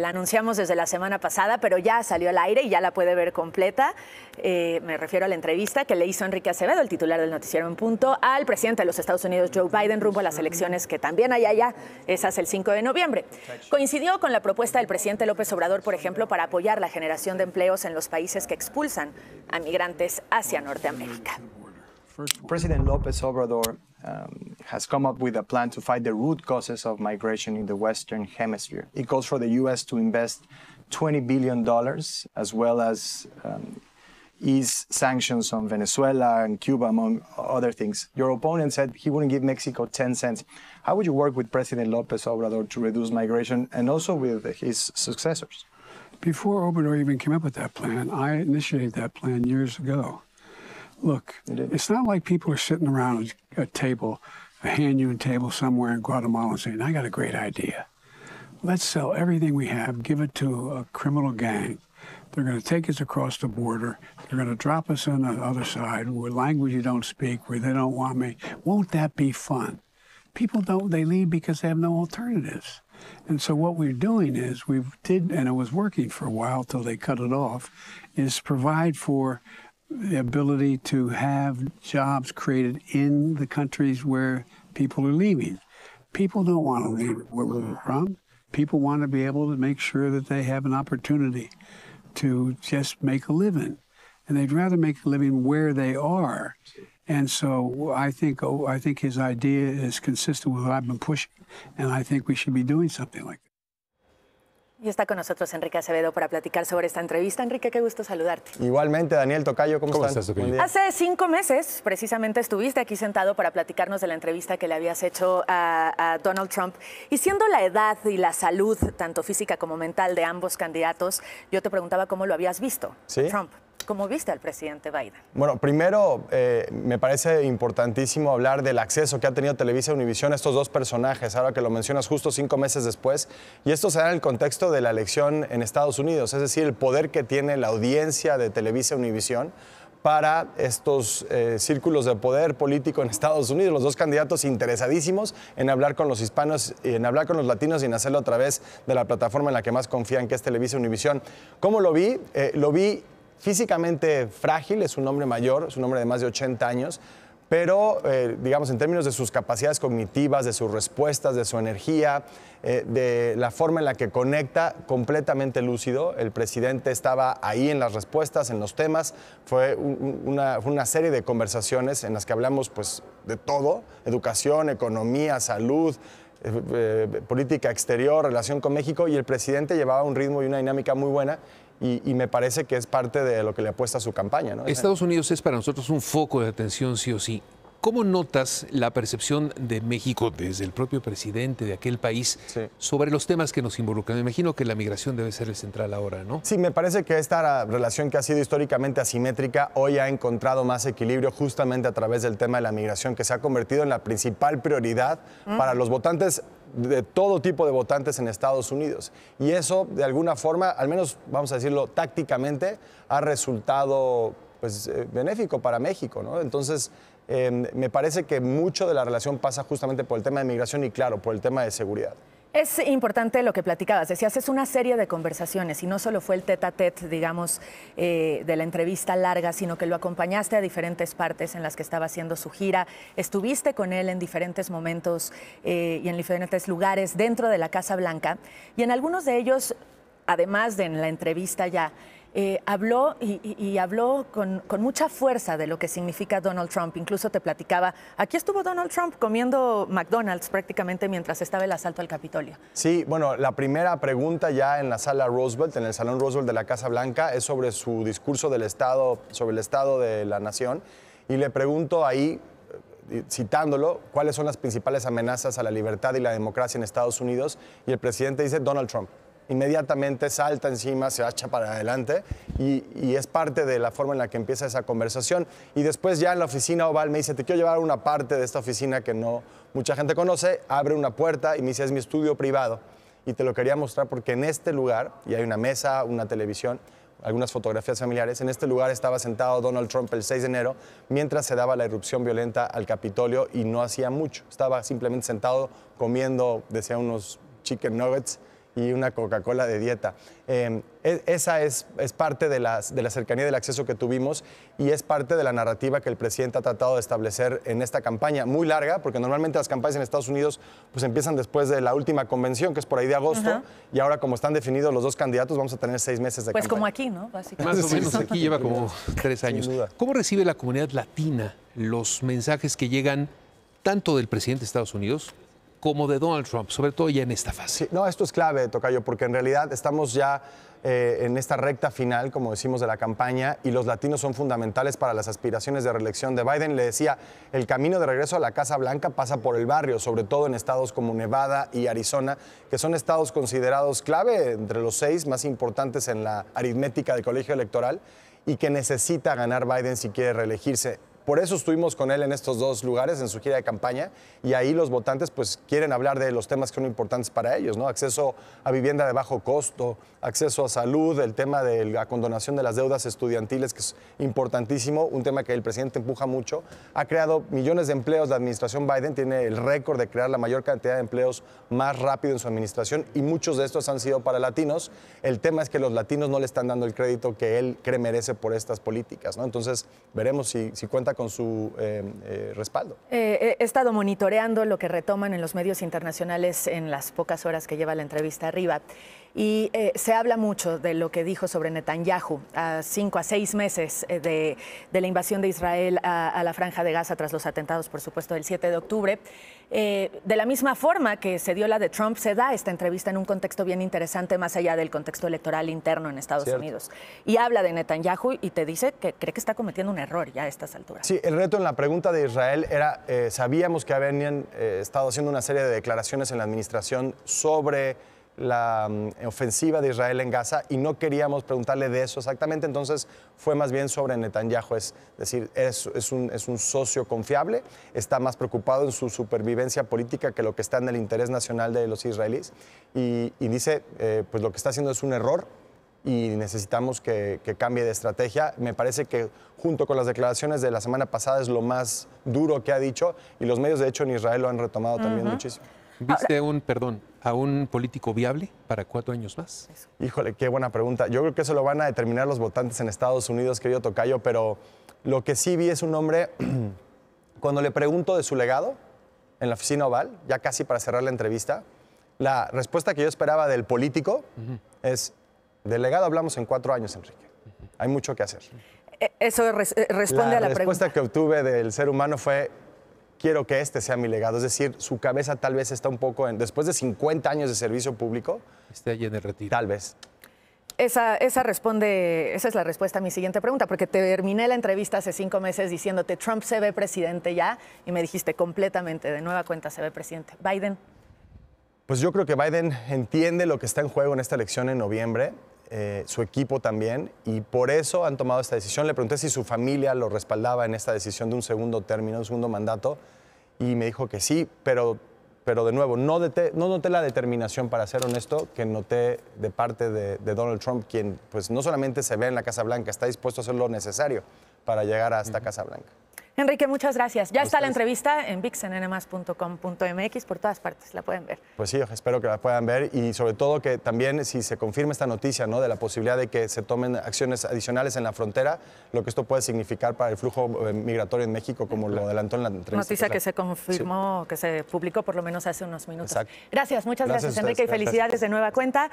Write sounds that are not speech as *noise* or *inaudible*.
la anunciamos desde la semana pasada, pero ya salió al aire y ya la puede ver completa. Eh, me refiero a la entrevista que le hizo Enrique Acevedo, el titular del noticiero en punto, al presidente de los Estados Unidos, Joe Biden, rumbo a las elecciones que también hay allá, esas el 5 de noviembre. Coincidió con la propuesta del presidente López Obrador, por ejemplo, para apoyar la generación de empleos en los países que expulsan a migrantes hacia Norteamérica. Presidente López Obrador um, has come up with a plan to fight the root causes of migration in the Western Hemisphere. It calls for the U.S. to invest $20 billion, as well as um, ease sanctions on Venezuela and Cuba, among other things. Your opponent said he wouldn't give Mexico 10 cents. How would you work with President Lopez Obrador to reduce migration and also with his successors? Before Obrador even came up with that plan, I initiated that plan years ago. Look, it's not like people are sitting around a table a hand you a table somewhere in Guatemala and saying, I got a great idea. Let's sell everything we have, give it to a criminal gang. They're going to take us across the border. They're going to drop us on the other side We're language you don't speak, where they don't want me. Won't that be fun? People don't, they leave because they have no alternatives. And so what we're doing is we did, and it was working for a while till they cut it off, is provide for the ability to have jobs created in the countries where people are leaving. People don't want to leave where we're from. People want to be able to make sure that they have an opportunity to just make a living. And they'd rather make a living where they are. And so I think, oh, I think his idea is consistent with what I've been pushing. And I think we should be doing something like that. Y está con nosotros Enrique Acevedo para platicar sobre esta entrevista. Enrique, qué gusto saludarte. Igualmente, Daniel Tocayo, ¿cómo, estás? Hace cinco meses, precisamente, estuviste aquí sentado para platicarnos de la entrevista que le habías hecho a, Donald Trump. Y siendo la edad y la salud, tanto física como mental, de ambos candidatos, yo te preguntaba cómo lo habías visto, Trump. ¿Cómo viste al presidente Biden? Bueno, primero eh, me parece importantísimo hablar del acceso que ha tenido Televisa y Univisión a estos dos personajes, ahora que lo mencionas justo cinco meses después, y esto se da en el contexto de la elección en Estados Unidos, es decir, el poder que tiene la audiencia de Televisa y Univisión para estos eh, círculos de poder político en Estados Unidos, los dos candidatos interesadísimos en hablar con los hispanos, y en hablar con los latinos y en hacerlo a través de la plataforma en la que más confían, que es Televisa Univisión. ¿Cómo lo vi? Eh, lo vi físicamente frágil, es un hombre mayor, es un hombre de más de 80 años, pero eh, digamos en términos de sus capacidades cognitivas, de sus respuestas, de su energía, eh, de la forma en la que conecta, completamente lúcido. El presidente estaba ahí en las respuestas, en los temas. Fue una, serie de conversaciones en las que hablamos pues, de todo, educación, economía, salud. Eh, política exterior, relación con México, y el presidente llevaba un ritmo y una dinámica muy buena y, me parece que es parte de lo que le apuesta a su campaña. ¿no? Estados Unidos es para nosotros un foco de atención sí o sí. ¿Cómo notas la percepción de México desde el propio presidente de aquel país sobre los temas que nos involucran? Me imagino que la migración debe ser el central ahora, ¿no? Sí, me parece que esta relación que ha sido históricamente asimétrica hoy ha encontrado más equilibrio justamente a través del tema de la migración, que se ha convertido en la principal prioridad para los votantes de todo tipo de votantes en Estados Unidos. Y eso, de alguna forma, al menos vamos a decirlo tácticamente, ha resultado pues, eh, benéfico para México. Entonces, em, me parece que mucho de la relación pasa justamente por el tema de migración y, claro, por el tema de seguridad. Es importante lo que platicabas. Decías, es una serie de conversaciones y no solo fue el tete a tete, digamos, eh, de la entrevista larga, sino que lo acompañaste a diferentes partes en las que estaba haciendo su gira. Estuviste con él en diferentes momentos eh, y en diferentes lugares dentro de la Casa Blanca. Y en algunos de ellos, además de en la entrevista ya, eh, habló y, habló con, con, mucha fuerza de lo que significa Donald Trump. Incluso te platicaba, aquí estuvo Donald Trump comiendo McDonald's prácticamente mientras estaba el asalto al Capitolio. Sí, bueno, la primera pregunta ya en la sala Roosevelt, en el Salón Roosevelt de la Casa Blanca, es sobre su discurso del Estado, sobre el Estado de la Nación. Y le pregunto ahí, eh, citándolo, cuáles son las principales amenazas a la libertad y la democracia en Estados Unidos. Y el presidente dice Donald Trump inmediatamente salta encima, se echa para adelante y, es parte de la forma en la que empieza esa conversación. Y después ya en la oficina Oval me dice, te quiero llevar a una parte de esta oficina que no mucha gente conoce, abre una puerta y me dice, es mi estudio privado. Y te lo quería mostrar porque en este lugar, y hay una mesa, una televisión, algunas fotografías familiares. En este lugar estaba sentado Donald Trump el 6 de enero mientras se daba la irrupción violenta al Capitolio y no hacía mucho. Estaba simplemente sentado comiendo, decía unos chicken nuggets y una Coca-Cola de dieta. Em, e, esa es, es parte de, las, de la cercanía del acceso que tuvimos y es parte de la narrativa que el presidente ha tratado de establecer en esta campaña, muy larga, porque normalmente las campañas en Estados Unidos pues, empiezan después de la última convención, que es por ahí de agosto, y ahora como están definidos los dos candidatos, vamos a tener seis meses de pues como aquí, ¿no? Básicamente. Más o menos aquí lleva como tres años. ¿Cómo recibe la comunidad latina los mensajes que llegan tanto del presidente de Estados Unidos como de Donald Trump, sobre todo ya en esta fase. no, esto es clave, Tocayo, porque en realidad estamos ya eh, en esta recta final, como decimos, de la campaña y los latinos son fundamentales para las aspiraciones de reelección de Biden. Le decía, el camino de regreso a la Casa Blanca pasa por el barrio, sobre todo en estados como Nevada y Arizona, que son estados considerados clave entre los seis más importantes en la aritmética del colegio electoral y que necesita ganar Biden si quiere reelegirse. Por eso estuvimos con él en estos dos lugares, en su gira de campaña, y ahí los votantes pues quieren hablar de los temas que son importantes para ellos, ¿no? Acceso a vivienda de bajo costo, acceso a salud, el tema de la condonación de las deudas estudiantiles, que es importantísimo, un tema que el presidente empuja mucho. Ha creado millones de empleos, la administración Biden tiene el récord de crear la mayor cantidad de empleos más rápido en su administración y muchos de estos han sido para latinos. El tema es que los latinos no le están dando el crédito que él cree merece por estas políticas, ¿no? Entonces veremos si, si cuenta con con su em, eh, respaldo. Eh, he estado monitoreando lo que retoman en los medios internacionales en las pocas horas que lleva la entrevista arriba. Y eh, se habla mucho de lo que dijo sobre Netanyahu a cinco a seis meses eh, de, la invasión de Israel a, la franja de Gaza tras los atentados, por supuesto, del 7 de octubre. Eh, de la misma forma que se dio la de Trump, se da esta entrevista en un contexto bien interesante, más allá del contexto electoral interno en Estados Unidos. Y habla de Netanyahu y te dice que cree que está cometiendo un error ya a estas alturas. Sí, el reto en la pregunta de Israel era, sabíamos que habían estado haciendo una serie de declaraciones en la administración sobre la mm, ofensiva de Israel en Gaza y no queríamos preguntarle de eso exactamente, entonces fue más bien sobre Netanyahu, es decir, es, es, un, es un socio confiable, está más preocupado en su supervivencia política que lo que está en el interés nacional de los israelíes y, dice, eh, pues lo que está haciendo es un error, y necesitamos que, cambie de estrategia. Me parece que junto con las declaraciones de la semana pasada es lo más duro que ha dicho y los medios de hecho en Israel lo han retomado también muchísimo. Viste un, perdón, a un político viable para cuatro años más? Híjole, qué buena pregunta. Yo creo que eso lo van a determinar los votantes en Estados Unidos, querido Tocayo, pero lo que sí vi es un hombre, *clears throat* cuando le pregunto de su legado en la oficina oval, ya casi para cerrar la entrevista, la respuesta que yo esperaba del político es, del legado hablamos en cuatro años, Enrique. Hay mucho que hacer. E, eso eh, responde a la pregunta. La respuesta que obtuve del ser humano fue, quiero que este sea mi legado. Es decir, su cabeza tal vez está un poco en, después de 50 años de servicio público. Esté allí en el retiro. Tal vez. Esa, esa, responde, esa es la respuesta a mi siguiente pregunta, porque terminé la entrevista hace cinco meses diciéndote Trump se ve presidente ya, y me dijiste completamente, de nueva cuenta se ve presidente. Biden. Pues yo creo que Biden entiende lo que está en juego en esta elección en noviembre. Eh, su equipo también, y por eso han tomado esta decisión. Le pregunté si su familia lo respaldaba en esta decisión de un segundo término, un segundo mandato, y me dijo que sí, pero, pero de nuevo, no, noté la determinación, para ser honesto, que noté de parte de, Donald Trump, quien pues no solamente se ve en la Casa Blanca, está dispuesto a hacer lo necesario para llegar hasta Casa Blanca. Enrique, muchas gracias. Ya está la entrevista en vixenemas.com.mx por todas partes, la pueden ver. Pues sí, espero que la puedan ver y sobre todo que también si se confirma esta noticia ¿no? de la posibilidad de que se tomen acciones adicionales en la frontera, lo que esto puede significar para el flujo eh, migratorio en México, como lo adelantó en la entrevista. Noticia que se confirmó, que se publicó por lo menos hace unos minutos. Gracias, muchas gracias, Enrique y felicidades de nueva cuenta.